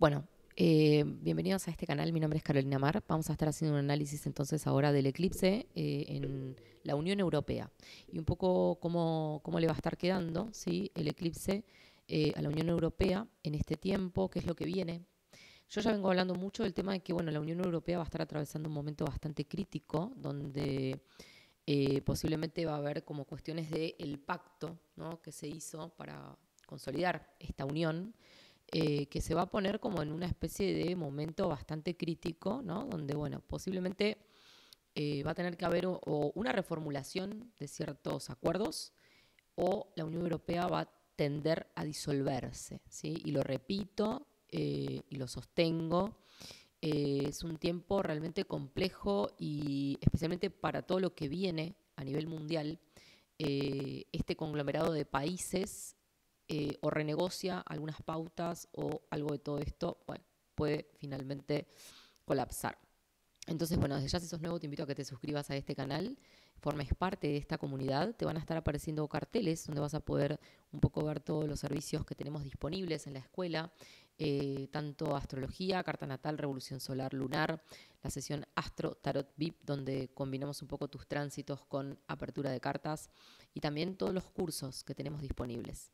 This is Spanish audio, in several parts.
Bueno, eh, bienvenidos a este canal, mi nombre es Carolina Mar. Vamos a estar haciendo un análisis entonces ahora del eclipse eh, en la Unión Europea y un poco cómo, cómo le va a estar quedando ¿sí? el eclipse eh, a la Unión Europea en este tiempo, qué es lo que viene. Yo ya vengo hablando mucho del tema de que bueno, la Unión Europea va a estar atravesando un momento bastante crítico donde posiblemente va a haber como cuestiones del el pacto ¿no? que se hizo para consolidar esta unión eh, que se va a poner como en una especie de momento bastante crítico, ¿no? Donde, bueno, posiblemente eh, va a tener que haber o, una reformulación de ciertos acuerdos o la Unión Europea va a tender a disolverse, ¿sí? Y lo repito eh, y lo sostengo. es un tiempo realmente complejo y especialmente para todo lo que viene a nivel mundial, este conglomerado de países eh, o renegocia algunas pautas o algo de todo esto, bueno, puede finalmente colapsar. Entonces, bueno, desde ya si sos nuevo te invito a que te suscribas a este canal, formes parte de esta comunidad, te van a estar apareciendo carteles donde vas a poder un poco ver todos los servicios que tenemos disponibles en la escuela, eh, tanto astrología, carta natal, revolución solar, lunar, la sesión Astro Tarot VIP, donde combinamos un poco tus tránsitos con apertura de cartas y también todos los cursos que tenemos disponibles.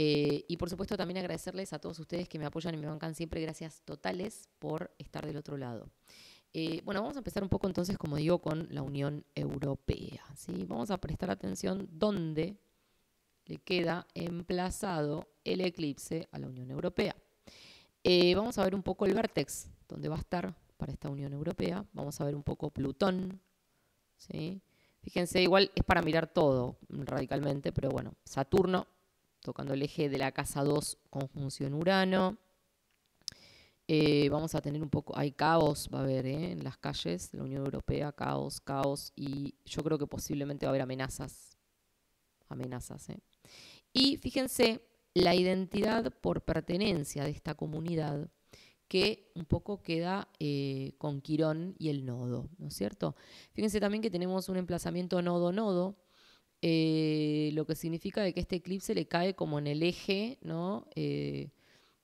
Eh, y por supuesto también agradecerles a todos ustedes que me apoyan y me bancan siempre. Gracias totales por estar del otro lado. Eh, bueno, vamos a empezar un poco entonces, como digo, con la Unión Europea. ¿sí? Vamos a prestar atención dónde le queda emplazado el eclipse a la Unión Europea. Eh, vamos a ver un poco el vértex, dónde va a estar para esta Unión Europea. Vamos a ver un poco Plutón. Fíjense, igual es para mirar todo radicalmente, pero bueno, Saturno tocando el eje de la casa 2, conjunción Urano. Eh, vamos a tener un poco, hay caos, va a haber eh, en las calles de la Unión Europea, caos, caos, y yo creo que posiblemente va a haber amenazas. Amenazas. Eh. Y fíjense, la identidad por pertenencia de esta comunidad que un poco queda con Quirón y el nodo, ¿no es cierto? Fíjense también que tenemos un emplazamiento nodo-nodo eh, lo que significa de que este eclipse le cae como en el eje eh,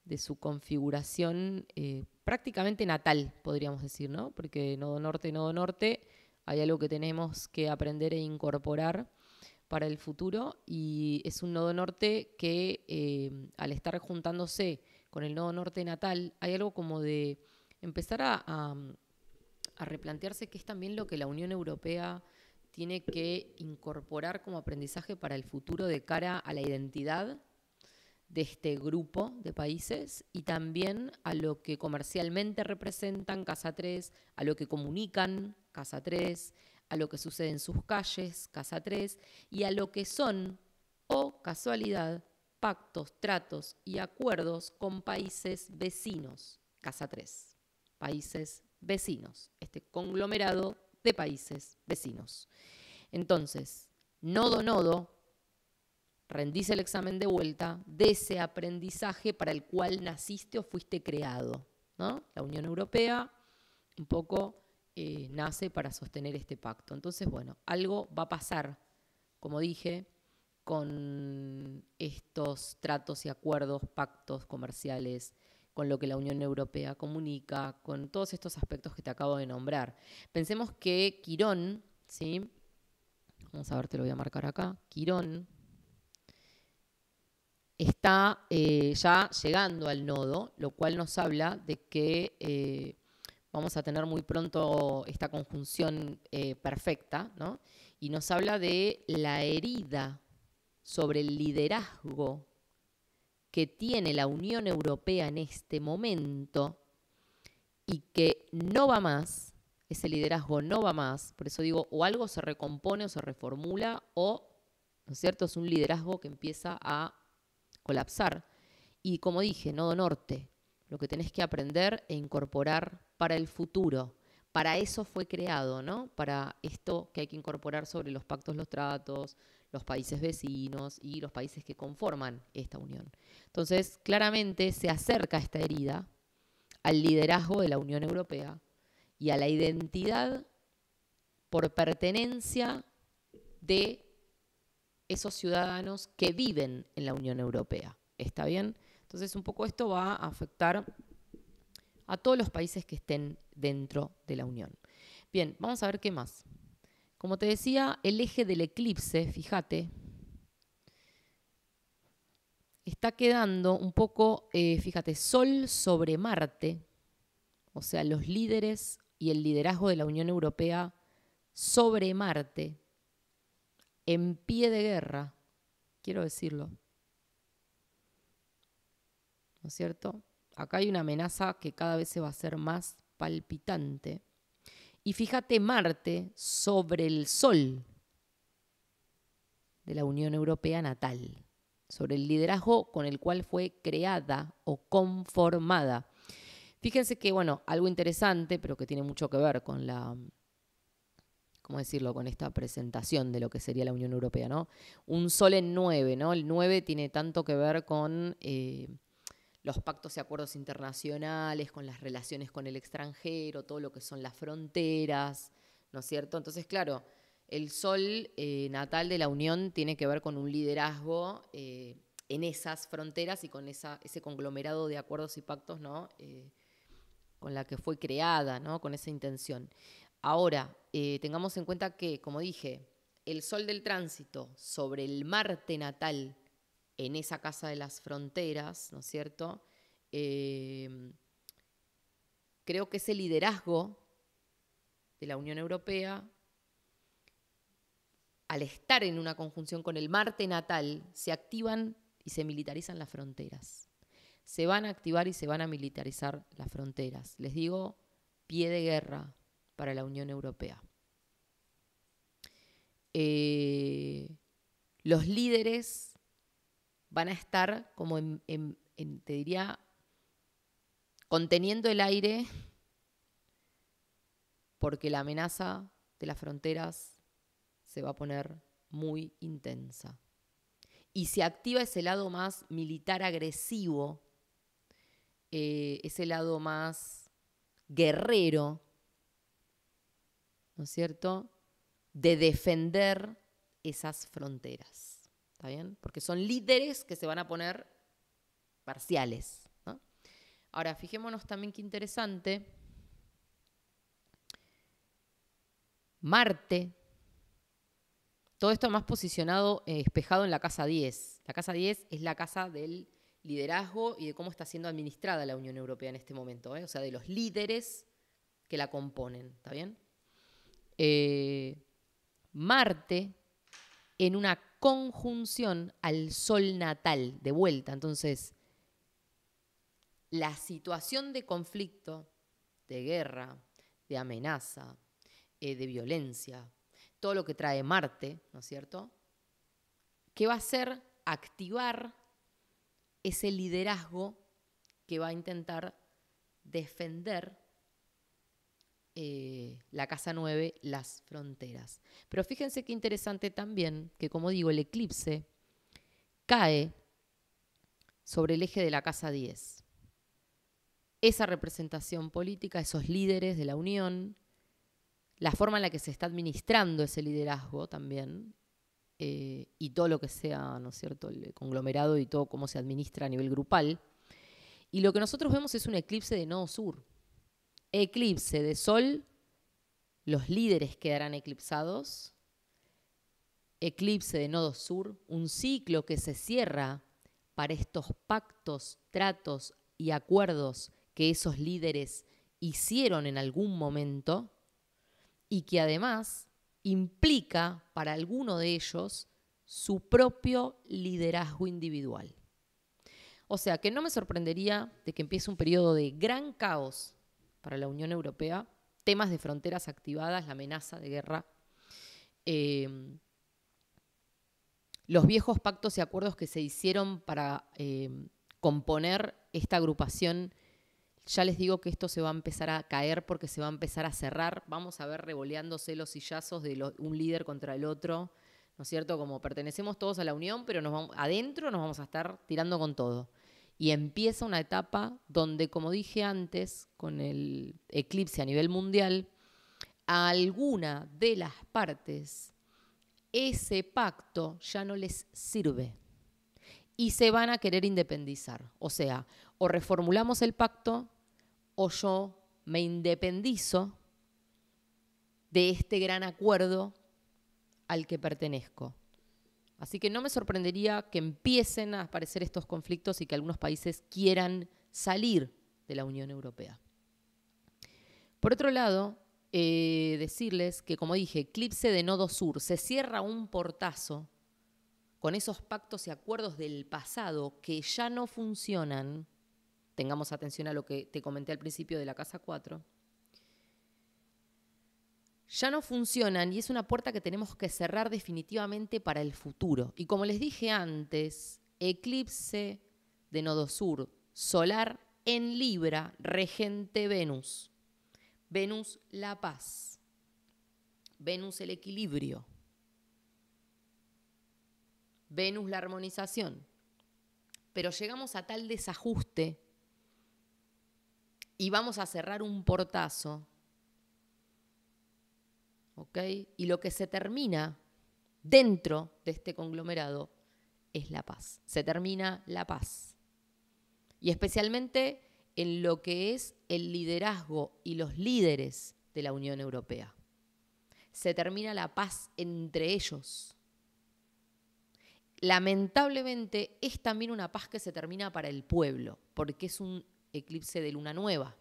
de su configuración eh, prácticamente natal, podríamos decir, ¿no? porque nodo norte, nodo norte, hay algo que tenemos que aprender e incorporar para el futuro y es un nodo norte que al estar juntándose con el nodo norte natal, hay algo como de empezar a, replantearse que es también lo que la Unión Europea tiene que incorporar como aprendizaje para el futuro de cara a la identidad de este grupo de países y también a lo que comercialmente representan Casa 3, a lo que comunican Casa 3, a lo que sucede en sus calles Casa 3 y a lo que son, o casualidad, pactos, tratos y acuerdos con países vecinos Casa 3, países vecinos, este conglomerado de países vecinos. Entonces, nodo, nodo, rendís el examen de vuelta de ese aprendizaje para el cual naciste o fuiste creado. ¿no? La Unión Europea un poco eh, nace para sostener este pacto. Entonces, bueno, algo va a pasar, como dije, con estos tratos y acuerdos, pactos comerciales con lo que la Unión Europea comunica, con todos estos aspectos que te acabo de nombrar. Pensemos que Quirón, ¿sí? Vamos a ver, te lo voy a marcar acá. Quirón está eh, ya llegando al nodo, lo cual nos habla de que eh, vamos a tener muy pronto esta conjunción eh, perfecta, Y nos habla de la herida sobre el liderazgo que tiene la Unión Europea en este momento y que no va más, ese liderazgo no va más, por eso digo, o algo se recompone o se reformula, o, ¿no es cierto?, es un liderazgo que empieza a colapsar. Y como dije, nodo norte, lo que tenés que aprender e incorporar para el futuro. Para eso fue creado, ¿no? Para esto que hay que incorporar sobre los pactos, los tratos, los países vecinos y los países que conforman esta unión. Entonces, claramente se acerca esta herida al liderazgo de la Unión Europea y a la identidad por pertenencia de esos ciudadanos que viven en la Unión Europea. ¿Está bien? Entonces, un poco esto va a afectar a todos los países que estén dentro de la Unión. Bien, vamos a ver qué más. Como te decía, el eje del eclipse, fíjate, está quedando un poco, eh, fíjate, Sol sobre Marte, o sea, los líderes y el liderazgo de la Unión Europea sobre Marte, en pie de guerra, quiero decirlo. ¿No es cierto? Acá hay una amenaza que cada vez se va a hacer más palpitante. Y fíjate Marte sobre el Sol de la Unión Europea natal, sobre el liderazgo con el cual fue creada o conformada. Fíjense que, bueno, algo interesante, pero que tiene mucho que ver con la, ¿cómo decirlo?, con esta presentación de lo que sería la Unión Europea, ¿no? Un sol en nueve, ¿no? El nueve tiene tanto que ver con eh, los pactos y acuerdos internacionales, con las relaciones con el extranjero, todo lo que son las fronteras, ¿no es cierto? Entonces, claro, el sol eh, natal de la Unión tiene que ver con un liderazgo eh, en esas fronteras y con esa, ese conglomerado de acuerdos y pactos, ¿no? Eh, con la que fue creada, ¿no? Con esa intención. Ahora, tengamos en cuenta que, como dije, el sol del tránsito sobre el Marte natal en esa Casa de las Fronteras, ¿no es cierto? Em, creo que ese liderazgo de la Unión Europea, al estar en una conjunción con el Marte natal, se activan y se militarizan las fronteras. Se van a activar y se van a militarizar las fronteras. Les digo, pie de guerra para la Unión Europea. Eh, los líderes van a estar como en, te diría, conteniendo el aire porque la amenaza de las fronteras se va a poner muy intensa. Y se activa ese lado más militar agresivo, eh, ese lado más guerrero, ¿no es cierto?, de defender esas fronteras bien? Porque son líderes que se van a poner parciales. Ahora, fijémonos también qué interesante. Marte, todo esto más posicionado, eh, espejado en la casa 10. La casa 10 es la casa del liderazgo y de cómo está siendo administrada la Unión Europea en este momento, ¿eh? o sea, de los líderes que la componen, ¿está bien? Eh, Marte en una conjunción al sol natal de vuelta. Entonces, la situación de conflicto, de guerra, de amenaza, eh, de violencia, todo lo que trae Marte, ¿no es cierto? Que va a ser activar ese liderazgo que va a intentar defender eh, la casa 9, las fronteras. Pero fíjense qué interesante también que, como digo, el eclipse cae sobre el eje de la casa 10. Esa representación política, esos líderes de la Unión, la forma en la que se está administrando ese liderazgo también, eh, y todo lo que sea, ¿no es cierto?, el conglomerado y todo cómo se administra a nivel grupal. Y lo que nosotros vemos es un eclipse de nodo sur, eclipse de Sol, los líderes quedarán eclipsados. Eclipse de Nodo Sur, un ciclo que se cierra para estos pactos, tratos y acuerdos que esos líderes hicieron en algún momento y que además implica para alguno de ellos su propio liderazgo individual. O sea que no me sorprendería de que empiece un periodo de gran caos para la Unión Europea, temas de fronteras activadas, la amenaza de guerra, eh, los viejos pactos y acuerdos que se hicieron para eh, componer esta agrupación. Ya les digo que esto se va a empezar a caer porque se va a empezar a cerrar. Vamos a ver revoleándose los sillazos de un líder contra el otro, ¿no es cierto? Como pertenecemos todos a la Unión, pero nos vamos, adentro nos vamos a estar tirando con todo y empieza una etapa donde, como dije antes, con el eclipse a nivel mundial, a alguna de las partes ese pacto ya no les sirve y se van a querer independizar. O sea, o reformulamos el pacto o yo me independizo de este gran acuerdo al que pertenezco. Así que no me sorprendería que empiecen a aparecer estos conflictos y que algunos países quieran salir de la Unión Europea. Por otro lado, eh, decirles que, como dije, eclipse de Nodo Sur, se cierra un portazo con esos pactos y acuerdos del pasado que ya no funcionan. Tengamos atención a lo que te comenté al principio de la Casa 4 ya no funcionan y es una puerta que tenemos que cerrar definitivamente para el futuro. Y como les dije antes, eclipse de nodo sur, solar en Libra, regente Venus. Venus la paz. Venus el equilibrio. Venus la armonización. Pero llegamos a tal desajuste y vamos a cerrar un portazo y lo que se termina dentro de este conglomerado es la paz. Se termina la paz. Y especialmente en lo que es el liderazgo y los líderes de la Unión Europea. Se termina la paz entre ellos. Lamentablemente es también una paz que se termina para el pueblo, porque es un eclipse de luna nueva.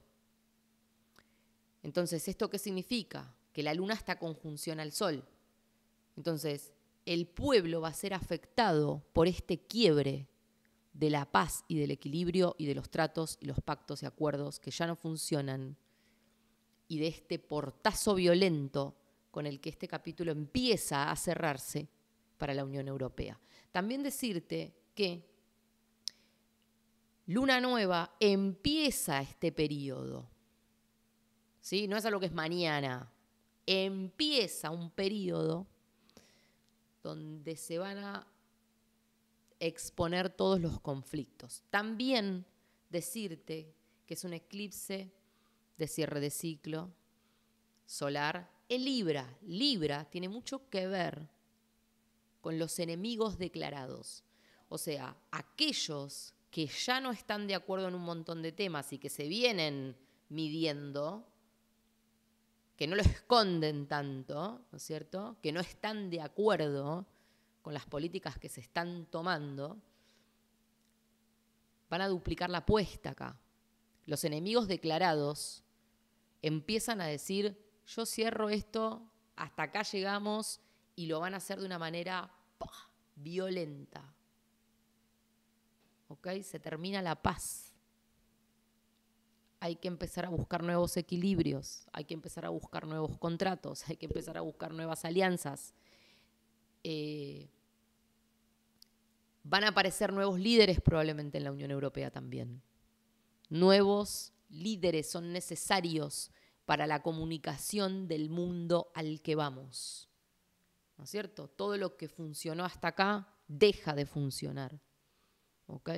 Entonces, ¿esto qué significa? que la luna está conjunción al sol. Entonces, el pueblo va a ser afectado por este quiebre de la paz y del equilibrio y de los tratos y los pactos y acuerdos que ya no funcionan y de este portazo violento con el que este capítulo empieza a cerrarse para la Unión Europea. También decirte que Luna Nueva empieza este periodo. ¿Sí? No es algo que es mañana, empieza un periodo donde se van a exponer todos los conflictos. También decirte que es un eclipse de cierre de ciclo solar El Libra. Libra tiene mucho que ver con los enemigos declarados, o sea, aquellos que ya no están de acuerdo en un montón de temas y que se vienen midiendo, que no lo esconden tanto, ¿no es cierto? Que no están de acuerdo con las políticas que se están tomando, van a duplicar la apuesta acá. Los enemigos declarados empiezan a decir, yo cierro esto, hasta acá llegamos, y lo van a hacer de una manera violenta. ¿Ok? Se termina la paz hay que empezar a buscar nuevos equilibrios, hay que empezar a buscar nuevos contratos, hay que empezar a buscar nuevas alianzas. Eh, van a aparecer nuevos líderes probablemente en la Unión Europea también. Nuevos líderes son necesarios para la comunicación del mundo al que vamos. ¿No es cierto? Todo lo que funcionó hasta acá deja de funcionar. ¿Ok?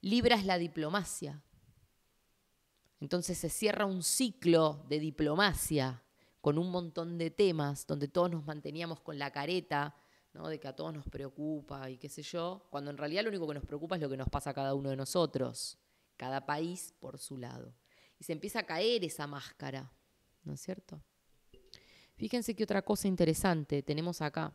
Libra es la diplomacia, entonces se cierra un ciclo de diplomacia con un montón de temas donde todos nos manteníamos con la careta, de que a todos nos preocupa y qué sé yo, cuando en realidad lo único que nos preocupa es lo que nos pasa a cada uno de nosotros, cada país por su lado. Y se empieza a caer esa máscara, ¿no es cierto? Fíjense que otra cosa interesante tenemos acá.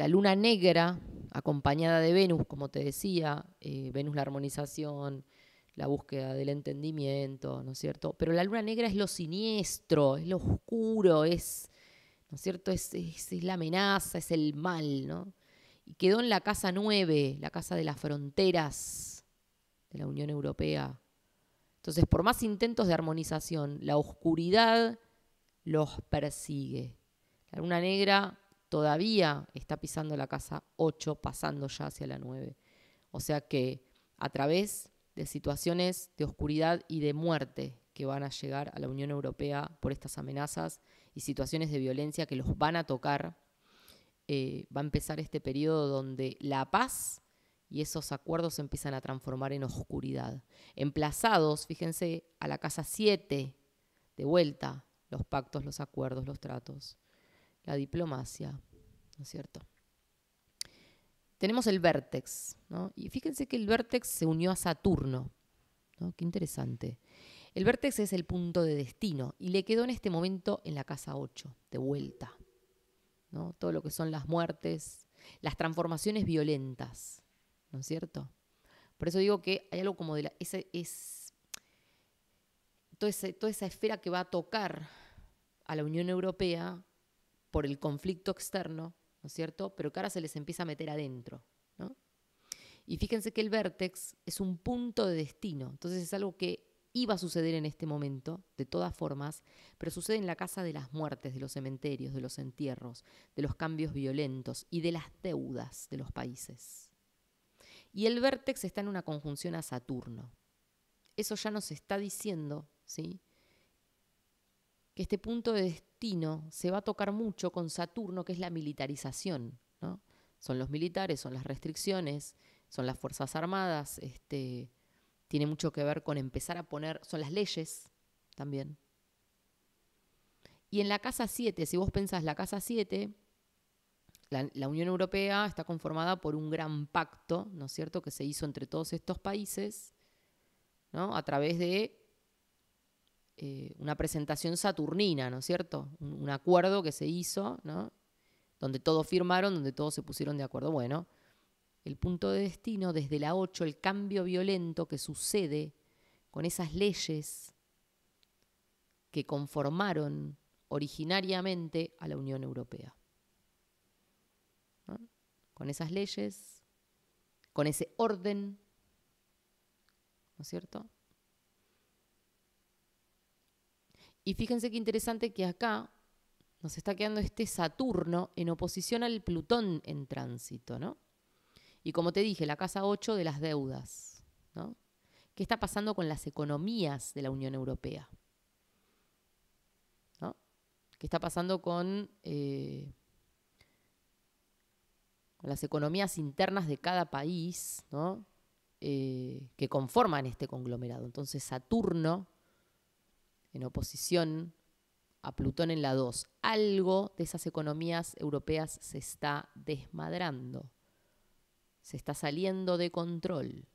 La luna negra, acompañada de Venus, como te decía, eh, Venus la armonización, la búsqueda del entendimiento, ¿no es cierto? Pero la luna negra es lo siniestro, es lo oscuro, es, ¿no es cierto? Es, la amenaza, es el mal, ¿no? Y quedó en la casa 9, la casa de las fronteras de la Unión Europea. Entonces, por más intentos de armonización, la oscuridad los persigue. La luna negra todavía está pisando la casa 8, pasando ya hacia la 9. O sea que a través de situaciones de oscuridad y de muerte que van a llegar a la Unión Europea por estas amenazas y situaciones de violencia que los van a tocar, eh, va a empezar este periodo donde la paz y esos acuerdos se empiezan a transformar en oscuridad. Emplazados, fíjense, a la casa 7, de vuelta, los pactos, los acuerdos, los tratos la diplomacia, ¿no es cierto? Tenemos el vértex, ¿no? Y fíjense que el vértex se unió a Saturno, ¿no? Qué interesante. El vértex es el punto de destino y le quedó en este momento en la casa 8, de vuelta. ¿no? Todo lo que son las muertes, las transformaciones violentas, ¿no es cierto? Por eso digo que hay algo como de la. es, toda esa esfera que va a tocar a la Unión Europea por el conflicto externo, ¿no es cierto? Pero que ahora se les empieza a meter adentro, ¿no? Y fíjense que el vértex es un punto de destino, entonces es algo que iba a suceder en este momento, de todas formas, pero sucede en la casa de las muertes, de los cementerios, de los entierros, de los cambios violentos y de las deudas de los países. Y el vértex está en una conjunción a Saturno. Eso ya nos está diciendo, ¿sí? este punto de destino se va a tocar mucho con Saturno, que es la militarización. Son los militares, son las restricciones, son las Fuerzas Armadas, este, tiene mucho que ver con empezar a poner, son las leyes también. Y en la Casa 7, si vos pensás la Casa 7, la, la, Unión Europea está conformada por un gran pacto, ¿no es cierto?, que se hizo entre todos estos países, ¿no? A través de eh, una presentación saturnina, ¿no es cierto? Un, acuerdo que se hizo, ¿no? Donde todos firmaron, donde todos se pusieron de acuerdo. Bueno, el punto de destino desde la 8, el cambio violento que sucede con esas leyes que conformaron originariamente a la Unión Europea. Con esas leyes, con ese orden, ¿no es cierto? Y fíjense qué interesante que acá nos está quedando este Saturno en oposición al Plutón en tránsito, Y como te dije, la casa 8 de las deudas, ¿Qué está pasando con las economías de la Unión Europea? ¿Qué está pasando eh, con, las economías internas de cada país eh, que conforman este conglomerado? Entonces, Saturno en oposición a Plutón en la 2. Algo de esas economías europeas se está desmadrando, se está saliendo de control.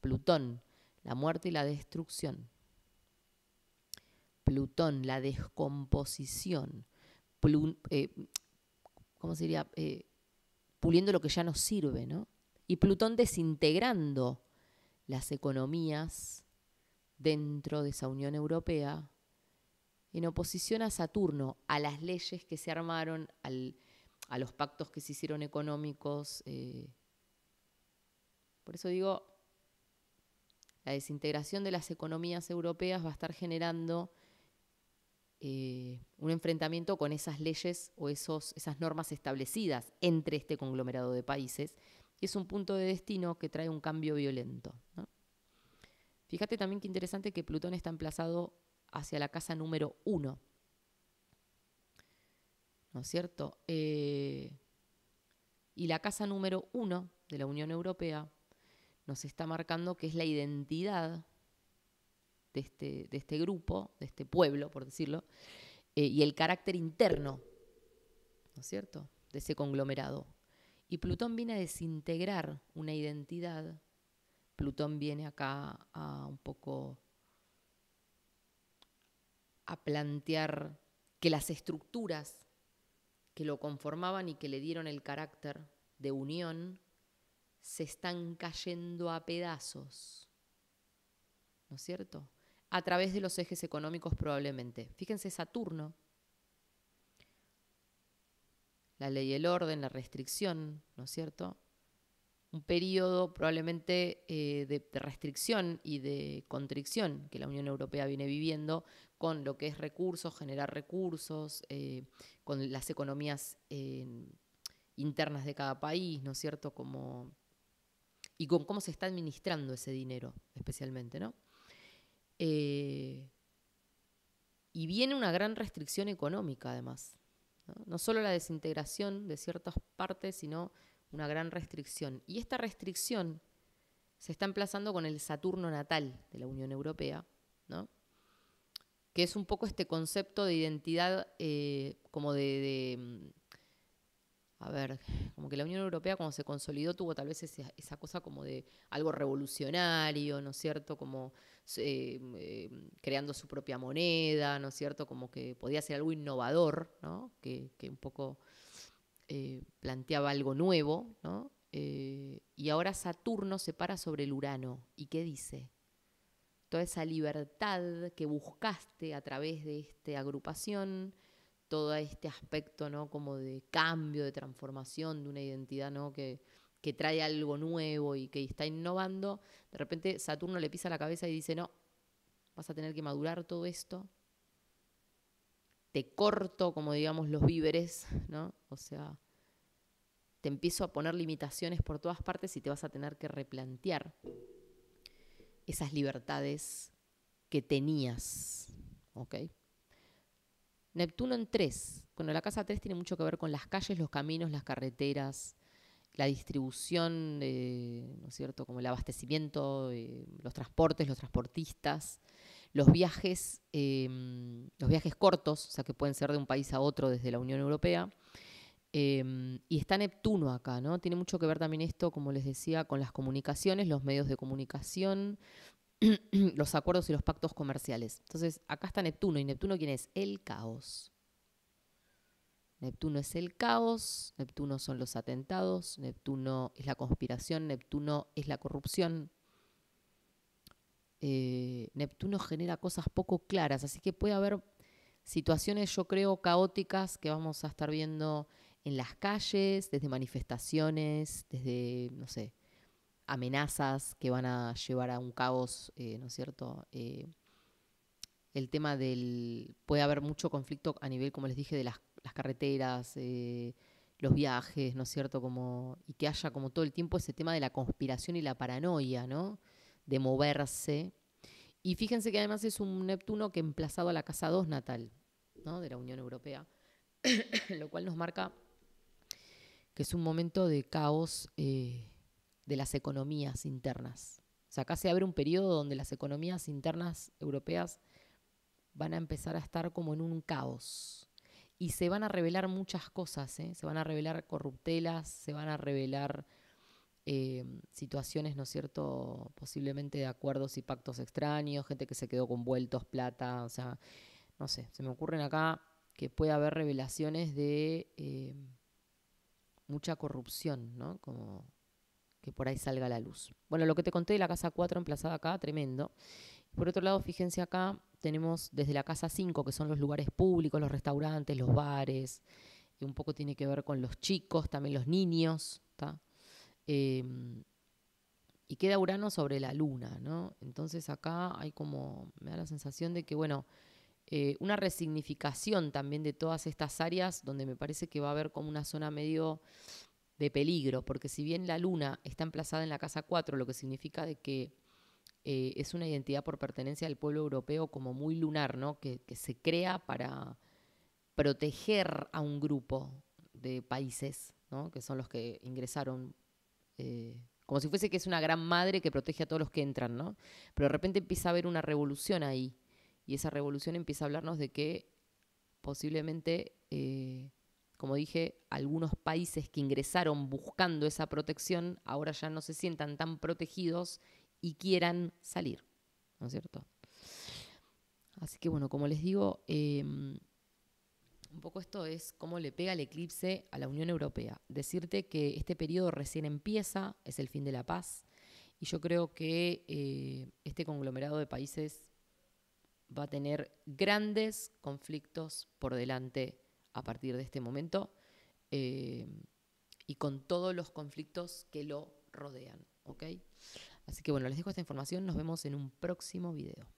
Plutón, la muerte y la destrucción. Plutón, la descomposición. Eh, ¿Cómo sería? Eh, puliendo lo que ya no sirve, ¿no? Y Plutón desintegrando las economías dentro de esa Unión Europea en oposición a Saturno, a las leyes que se armaron, a los pactos que se hicieron económicos. Eh. Por eso digo, la desintegración de las economías europeas va a estar generando eh, un enfrentamiento con esas leyes o esos, esas normas establecidas entre este conglomerado de países. que es un punto de destino que trae un cambio violento. ¿no? Fíjate también qué interesante que Plutón está emplazado hacia la casa número uno. ¿No es cierto? Eh, y la casa número uno de la Unión Europea nos está marcando que es la identidad de este, este grupo, de este pueblo, por decirlo, eh, y el carácter interno, ¿no es cierto?, de ese conglomerado. Y Plutón viene a desintegrar una identidad Plutón viene acá a un poco a plantear que las estructuras que lo conformaban y que le dieron el carácter de unión se están cayendo a pedazos. ¿No es cierto? A través de los ejes económicos probablemente. Fíjense Saturno. La ley el orden, la restricción, ¿no es cierto? un periodo probablemente eh, de, restricción y de contricción que la Unión Europea viene viviendo con lo que es recursos, generar recursos, eh, con las economías internas de cada país, ¿no es cierto? Como, y con cómo se está administrando ese dinero, especialmente, ¿no? Eh, y viene una gran restricción económica, además. ¿no? no solo la desintegración de ciertas partes, sino una gran restricción. Y esta restricción se está emplazando con el Saturno natal de la Unión Europea, ¿no? que es un poco este concepto de identidad eh, como de, mm, a ver, como que la Unión Europea cuando se consolidó tuvo tal vez esa, cosa como de algo revolucionario, ¿no es cierto? Como eh, eh, creando su propia moneda, ¿no es cierto? Como que podía ser algo innovador, ¿no? que un poco eh, planteaba algo nuevo, ¿no? Eh, y ahora Saturno se para sobre el Urano. ¿Y qué dice? Toda esa libertad que buscaste a través de esta agrupación, todo este aspecto, ¿no? Como de cambio, de transformación, de una identidad, ¿no? Que, que trae algo nuevo y que está innovando, de repente Saturno le pisa la cabeza y dice, no, vas a tener que madurar todo esto, te corto, como digamos, los víveres, ¿no? O sea, te empiezo a poner limitaciones por todas partes y te vas a tener que replantear esas libertades que tenías, ¿ok? Neptuno en tres. Bueno, la casa 3 tiene mucho que ver con las calles, los caminos, las carreteras, la distribución, ¿no es cierto? Como el abastecimiento, eh, los transportes, los transportistas los viajes, em, los viajes cortos, o sea, que pueden ser de un país a otro desde la Unión Europea. Em, y está Neptuno acá, ¿no? Tiene mucho que ver también esto, como les decía, con las comunicaciones, los medios de comunicación, los acuerdos y los pactos comerciales. Entonces, acá está Neptuno. ¿Y Neptuno quién es? El caos. Neptuno es el caos, Neptuno son los atentados, Neptuno es la conspiración, Neptuno es la corrupción, eh, Neptuno genera cosas poco claras, así que puede haber situaciones, yo creo, caóticas que vamos a estar viendo en las calles, desde manifestaciones, desde, no sé, amenazas que van a llevar a un caos, eh, ¿no es cierto? Eh, el tema del... puede haber mucho conflicto a nivel, como les dije, de las, carreteras, los viajes, ¿no es cierto? y que haya como todo el tiempo ese tema de la conspiración y la paranoia, ¿no? de moverse. Y fíjense que además es un Neptuno que emplazado a la casa 2 natal de la Unión Europea, lo cual nos marca que es un momento de caos eh, de las economías internas. O sea, acá se abre un periodo donde las economías internas europeas van a empezar a estar como en un caos. Y se van a revelar muchas cosas, ¿eh? se van a revelar corruptelas, se van a revelar eh, situaciones, ¿no es cierto?, posiblemente de acuerdos y pactos extraños, gente que se quedó con vueltos, plata, o sea, no sé, se me ocurren acá que puede haber revelaciones de eh, mucha corrupción, ¿no? Como que por ahí salga la luz. Bueno, lo que te conté de la casa 4 emplazada acá, tremendo. Por otro lado, fíjense acá, tenemos desde la casa 5, que son los lugares públicos, los restaurantes, los bares, y un poco tiene que ver con los chicos, también los niños, está Em, y queda Urano sobre la Luna, ¿no? Entonces acá hay como, me da la sensación de que, bueno, eh, una resignificación también de todas estas áreas donde me parece que va a haber como una zona medio de peligro, porque si bien la Luna está emplazada en la casa 4, lo que significa de que eh, es una identidad por pertenencia al pueblo europeo como muy lunar, ¿no? Que, se crea para proteger a un grupo de países, Que son los que ingresaron eh, como si fuese que es una gran madre que protege a todos los que entran, ¿no? Pero de repente empieza a haber una revolución ahí. Y esa revolución empieza a hablarnos de que posiblemente, eh, como dije, algunos países que ingresaron buscando esa protección ahora ya no se sientan tan protegidos y quieran salir, ¿no es cierto? Así que bueno, como les digo, em, un poco esto es cómo le pega el eclipse a la Unión Europea. Decirte que este periodo recién empieza, es el fin de la paz, y yo creo que eh, este conglomerado de países va a tener grandes conflictos por delante a partir de este momento eh, y con todos los conflictos que lo rodean. Así que bueno, les dejo esta información, nos vemos en un próximo video.